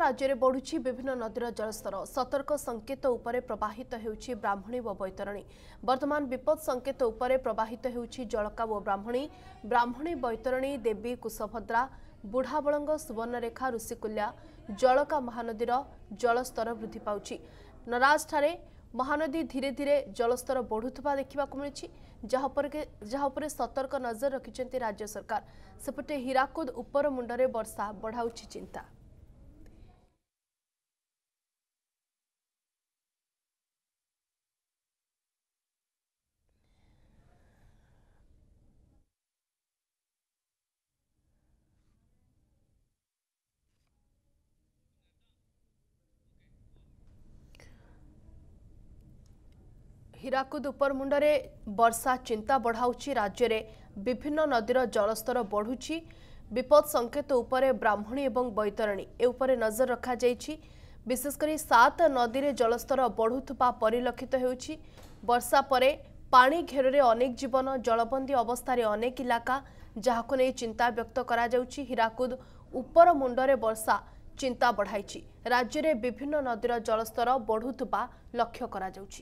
ରାଜ୍ୟରେ ବଢୁଛି ବିଭିନ୍ନ ନଦୀର ଜଳସ୍ତର ସତର୍କ ସଙ୍କେତ ଉପରେ ପ୍ରବାହିତ ହେଉଛି ବ୍ରାହ୍ମଣୀ ଓ ବୈତରଣୀ ବର୍ତ୍ତମାନ ବିପଦ ସଙ୍କେତ ଉପରେ ପ୍ରବାହିତ ହେଉଛି ଜଳକା ଓ ବ୍ରାହ୍ମଣୀ ବ୍ରାହ୍ମଣୀ ବୈତରଣୀ ଦେବୀ କୁଶଭଦ୍ରା ବୁଢ଼ାବଳଙ୍ଗ ସୁବର୍ଣ୍ଣରେଖା ଋଷିକୁଲ୍ୟା ଜଳକା ମହାନଦୀର ଜଳସ୍ତର ବୃଦ୍ଧି ପାଉଛି ନରାଜଠାରେ ମହାନଦୀ ଧୀରେ ଧୀରେ ଜଳସ୍ତର ବଢ଼ୁଥିବା ଦେଖିବାକୁ ମିଳିଛି ଯାହାପରେ ଯାହା ଉପରେ ସତର୍କ ନଜର ରଖିଛନ୍ତି ରାଜ୍ୟ ସରକାର ସେପଟେ ହୀରାକୁଦ ଉପର ମୁଣ୍ଡରେ ବର୍ଷା ବଢ଼ାଉଛି ଚିନ୍ତା ହୀରାକୁଦ ଉପରମୁଣ୍ଡରେ ବର୍ଷା ଚିନ୍ତା ବଢ଼ାଉଛି ରାଜ୍ୟରେ ବିଭିନ୍ନ ନଦୀର ଜଳସ୍ତର ବଢ଼ୁଛି ବିପଦ ସଂକେତ ଉପରେ ବ୍ରାହ୍ମଣୀ ଏବଂ ବୈତରଣୀ ଏ ଉପରେ ନଜର ରଖାଯାଇଛି ବିଶେଷ କରି ସାତ ନଦୀରେ ଜଳସ୍ତର ବଢ଼ୁଥିବା ପରିଲକ୍ଷିତ ହେଉଛି ବର୍ଷା ପରେ ପାଣି ଘେରରେ ଅନେକ ଜୀବନ ଜଳବନ୍ଦୀ ଅବସ୍ଥାରେ ଅନେକ ଇଲାକା ଯାହାକୁ ନେଇ ଚିନ୍ତା ବ୍ୟକ୍ତ କରାଯାଉଛି ହୀରାକୁଦ ଉପର ମୁଣ୍ଡରେ ବର୍ଷା ଚିନ୍ତା ବଢ଼ାଇଛି ରାଜ୍ୟରେ ବିଭିନ୍ନ ନଦୀର ଜଳସ୍ତର ବଢ଼ୁଥିବା ଲକ୍ଷ୍ୟ କରାଯାଉଛି